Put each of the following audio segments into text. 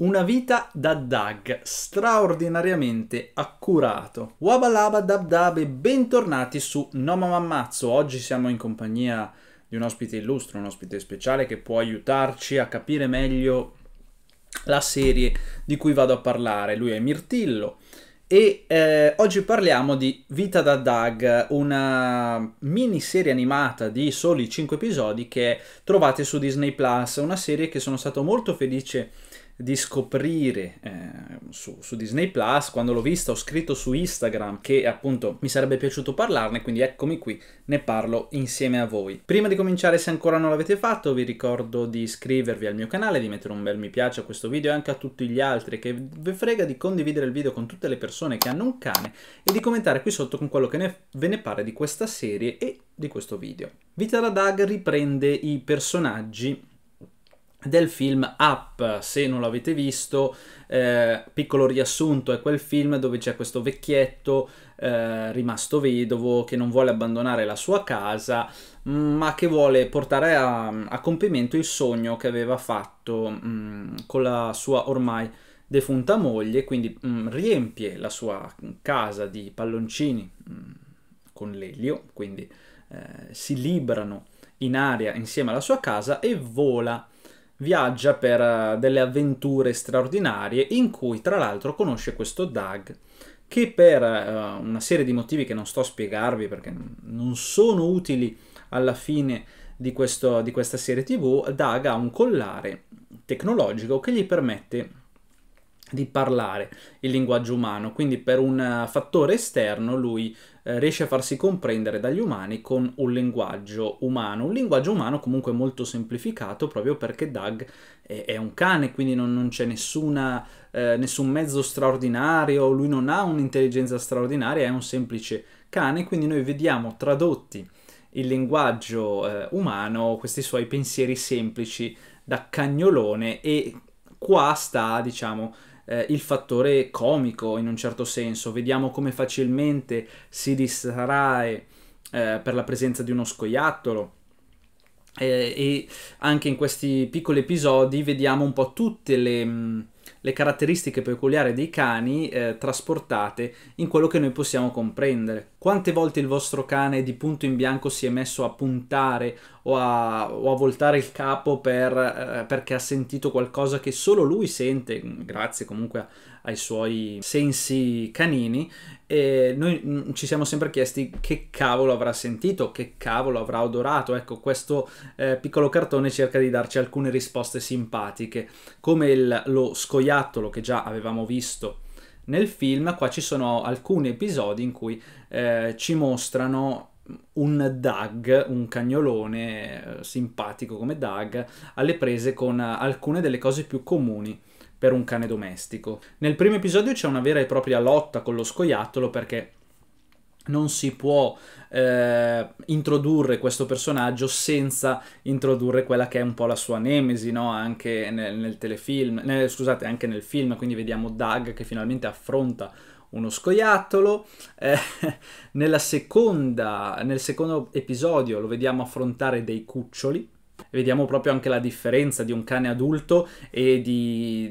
Una vita da Doug, straordinariamente accurato. Wabalaba Dab Dab e bentornati su No Mamma Mammazzo. Oggi siamo in compagnia di un ospite illustre, un ospite speciale che può aiutarci a capire meglio la serie di cui vado a parlare. Lui è Mirtillo e eh, oggi parliamo di Vita da Doug, una miniserie animata di soli 5 episodi che trovate su Disney Plus, una serie che sono stato molto felice di di scoprire eh, su, su, Disney Plus, quando l'ho vista ho scritto su Instagram che appunto mi sarebbe piaciuto parlarne, quindi eccomi qui, ne parlo insieme a voi. Prima di cominciare, se ancora non l'avete fatto, vi ricordo di iscrivervi al mio canale, di mettere un bel mi piace a questo video e anche a tutti gli altri, che vi frega di condividere il video con tutte le persone che hanno un cane e di commentare qui sotto con quello che ne, ve ne pare di questa serie e di questo video. Vita da Doug riprende i personaggi del film Up, se non l'avete visto, eh, piccolo riassunto, è quel film dove c'è questo vecchietto eh, rimasto vedovo che non vuole abbandonare la sua casa, ma che vuole portare a, a compimento il sogno che aveva fatto mh, mm, con la sua ormai defunta moglie, quindi mh, mm, riempie la sua casa di palloncini mh, mm, con l'elio, quindi eh, si librano in aria insieme alla sua casa e vola viaggia per eh, delle avventure straordinarie in cui tra l'altro conosce questo Doug che per eh, una serie di motivi che non sto a spiegarvi perché non sono utili alla fine di, questo, di questa serie tv, Doug ha un collare tecnologico che gli permette di parlare il linguaggio umano, quindi per un eh, fattore esterno lui eh, riesce a farsi comprendere dagli umani con un linguaggio umano, un linguaggio umano comunque molto semplificato proprio perché Doug è, è un cane, quindi non, non c'è nessuna, eh, nessun mezzo straordinario, lui non ha un'intelligenza straordinaria, è un semplice cane, quindi noi vediamo tradotti il linguaggio eh, umano, questi suoi pensieri semplici da cagnolone e qua sta, diciamo, eh, il fattore comico in un certo senso, vediamo come facilmente si distrae eh, per la presenza di uno scoiattolo. Eh, e anche in questi piccoli episodi vediamo un po' tutte le, mm, le caratteristiche peculiari dei cani eh, trasportate in quello che noi possiamo comprendere. Quante volte il vostro cane di punto in bianco si è messo a puntare o a, o a voltare il capo per, eh, perché ha sentito qualcosa che solo lui sente, grazie comunque a, ai suoi sensi canini, e noi mm, ci siamo sempre chiesti che cavolo avrà sentito, che cavolo avrà odorato. Ecco, questo eh, piccolo cartone cerca di darci alcune risposte simpatiche, come il, lo scoiattolo che già avevamo visto nel film. Qua ci sono alcuni episodi in cui eh, ci mostrano un Doug, un cagnolone eh, simpatico come Doug, alle prese con eh, alcune delle cose più comuni per un cane domestico. Nel primo episodio c'è una vera e propria lotta con lo scoiattolo perché non si può eh, introdurre questo personaggio senza introdurre quella che è un po' la sua nemesi, no? Anche nel, nel telefilm, nel, scusate, anche nel film, quindi vediamo Doug che finalmente affronta uno scoiattolo. Eh, nella seconda, nel secondo episodio lo vediamo affrontare dei cuccioli, Vediamo proprio anche la differenza di un cane adulto e di,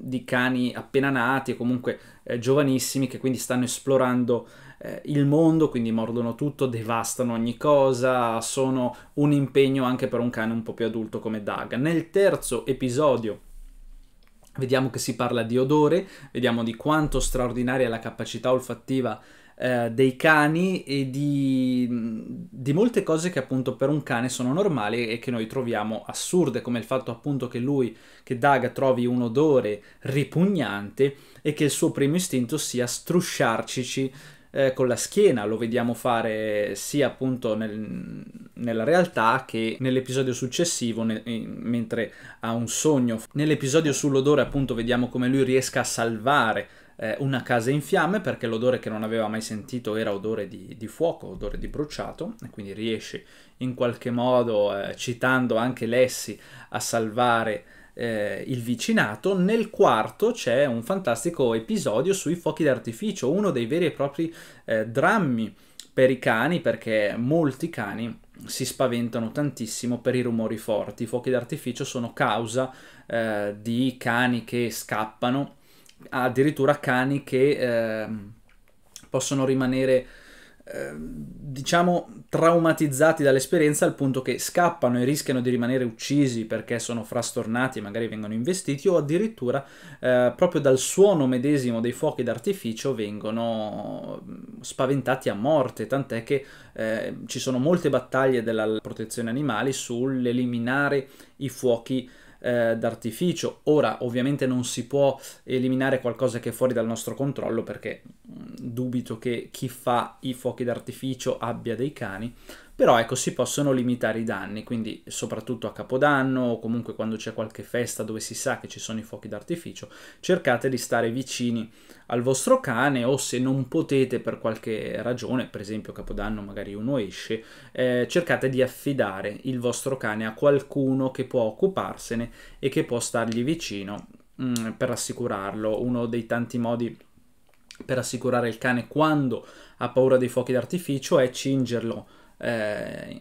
di cani appena nati comunque eh, giovanissimi che quindi stanno esplorando eh, il mondo, quindi mordono tutto, devastano ogni cosa, sono un impegno anche per un cane un po' più adulto come Daga. Nel terzo episodio vediamo che si parla di odore, vediamo di quanto straordinaria è la capacità olfattiva eh, dei cani e di, di, molte cose che appunto per un cane sono normali e che noi troviamo assurde, come il fatto appunto che lui, che Daga trovi un odore ripugnante e che il suo primo istinto sia strusciarcici eh, con la schiena, lo vediamo fare sia appunto nel, nella realtà che nell'episodio successivo ne, mentre ha un sogno. Nell'episodio sull'odore appunto vediamo come lui riesca a salvare eh, una casa in fiamme perché l'odore che non aveva mai sentito era odore di, di fuoco, odore di bruciato e quindi riesce in qualche modo, eh, citando anche Lessi, a salvare eh, il vicinato, nel quarto c'è un fantastico episodio sui fuochi d'artificio, uno dei veri e propri eh, drammi per i cani, perché molti cani si spaventano tantissimo per i rumori forti. I fuochi d'artificio sono causa eh, di cani che scappano, addirittura cani che ehm, possono rimanere Ehm, diciamo traumatizzati dall'esperienza al punto che scappano e rischiano di rimanere uccisi perché sono frastornati e magari vengono investiti o addirittura eh, proprio dal suono medesimo dei fuochi d'artificio vengono mm, spaventati a morte, tant'è che eh, ci sono molte battaglie della protezione animali sull'eliminare i fuochi eh, d'artificio. Ora ovviamente non si può eliminare qualcosa che è fuori dal nostro controllo perché dubito che chi fa i fuochi d'artificio abbia dei cani, però ecco si possono limitare i danni, quindi soprattutto a Capodanno o comunque quando c'è qualche festa dove si sa che ci sono i fuochi d'artificio, cercate di stare vicini al vostro cane o se non potete per qualche ragione, per esempio Capodanno magari uno esce, eh, cercate di affidare il vostro cane a qualcuno che può occuparsene e che può stargli vicino mh, mm, per assicurarlo, uno dei tanti modi per assicurare il cane quando ha paura dei fuochi d'artificio è cingerlo eh,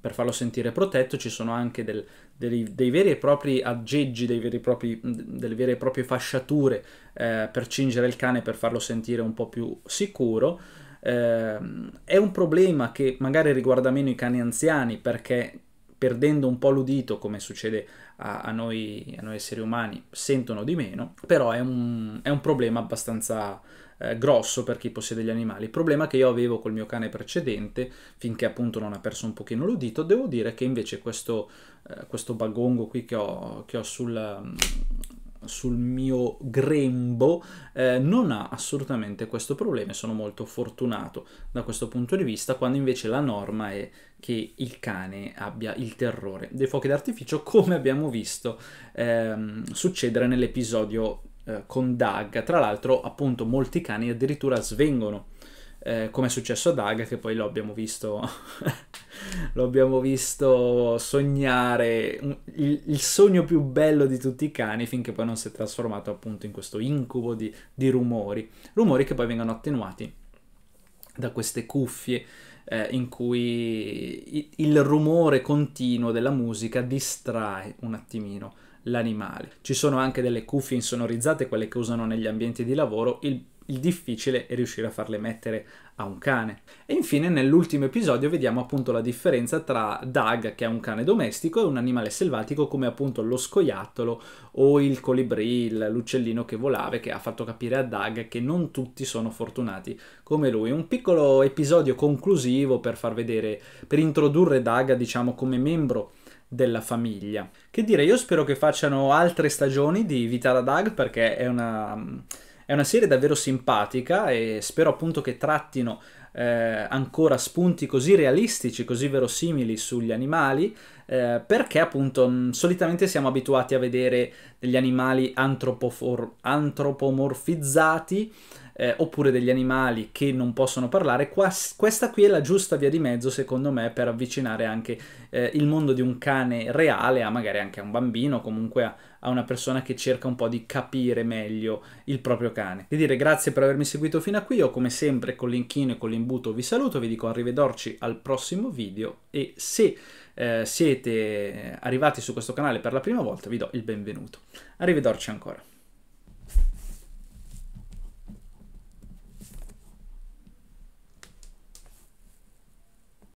per farlo sentire protetto. Ci sono anche del, dei, dei, veri e propri aggeggi, veri e propri, delle vere e proprie fasciature eh, per cingere il cane per farlo sentire un po' più sicuro. Eh, è un problema che magari riguarda meno i cani anziani perché perdendo un po' l'udito, come succede a, a, noi, a, noi, esseri umani, sentono di meno, però è un, è un problema abbastanza eh, grosso per chi possiede gli animali. Problema che io avevo col mio cane precedente, finché appunto non ha perso un pochino l'udito, devo dire che invece questo, eh, questo bagongo qui che ho, che ho sul, mm, sul mio grembo eh, non ha assolutamente questo problema e sono molto fortunato da questo punto di vista quando invece la norma è che il cane abbia il terrore dei fuochi d'artificio come abbiamo visto ehm, succedere nell'episodio eh, con Doug. Tra l'altro, appunto, molti cani addirittura svengono, eh, come è successo a Doug, che poi lo abbiamo visto, lo abbiamo visto sognare il, il, sogno più bello di tutti i cani, finché poi non si è trasformato appunto in questo incubo di, di rumori, rumori che poi vengono attenuati da queste cuffie eh, in cui il rumore continuo della musica distrae un attimino l'animale. Ci sono anche delle cuffie insonorizzate, quelle che usano negli ambienti di lavoro, il, il difficile è riuscire a farle mettere a un cane. E infine nell'ultimo episodio vediamo appunto la differenza tra Doug, che è un cane domestico, e un animale selvatico come appunto lo scoiattolo o il colibrì, l'uccellino che volava, che ha fatto capire a Doug che non tutti sono fortunati come lui. Un piccolo episodio conclusivo per far vedere, per introdurre Doug diciamo come membro della famiglia. Che dire, io spero che facciano altre stagioni di Vita da Doug perché è una, è una serie davvero simpatica e spero appunto che trattino eh, ancora spunti così realistici, così verosimili sugli animali, eh, perché appunto mm, solitamente siamo abituati a vedere degli animali antropofor- antropomorfizzati eh, oppure degli animali che non possono parlare, Qua, questa qui è la giusta via di mezzo secondo me per avvicinare anche eh, il mondo di un cane reale a magari anche a un bambino, comunque a, a una persona che cerca un po' di capire meglio il proprio cane. Di dire grazie per avermi seguito fino a qui, io come sempre con l'inchino e con l'imbuto vi saluto, vi dico arrivederci al prossimo video e se eh, siete arrivati su questo canale per la prima volta vi do il benvenuto. Arrivederci ancora.